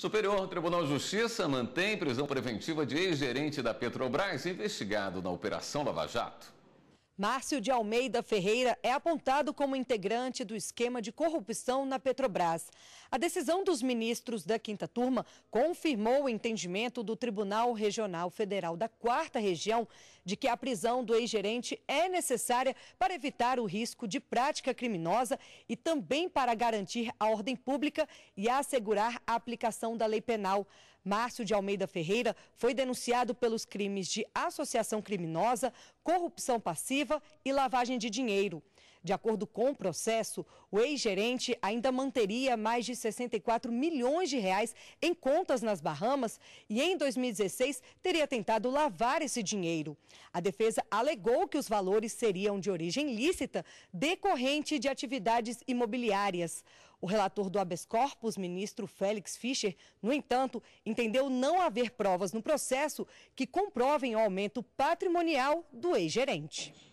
Superior Tribunal de Justiça mantém prisão preventiva de ex-gerente da Petrobras investigado na Operação Lava Jato. Márcio de Almeida Ferreira é apontado como integrante do esquema de corrupção na Petrobras. A decisão dos ministros da quinta turma confirmou o entendimento do Tribunal Regional Federal da Quarta Região de que a prisão do ex-gerente é necessária para evitar o risco de prática criminosa e também para garantir a ordem pública e assegurar a aplicação da lei penal. Márcio de Almeida Ferreira foi denunciado pelos crimes de associação criminosa, corrupção passiva e lavagem de dinheiro. De acordo com o processo, o ex-gerente ainda manteria mais de 64 milhões de reais em contas nas Bahamas e em 2016 teria tentado lavar esse dinheiro. A defesa alegou que os valores seriam de origem lícita, decorrente de atividades imobiliárias. O relator do habeas corpus, ministro Félix Fischer, no entanto, entendeu não haver provas no processo que comprovem o aumento patrimonial do ex-gerente.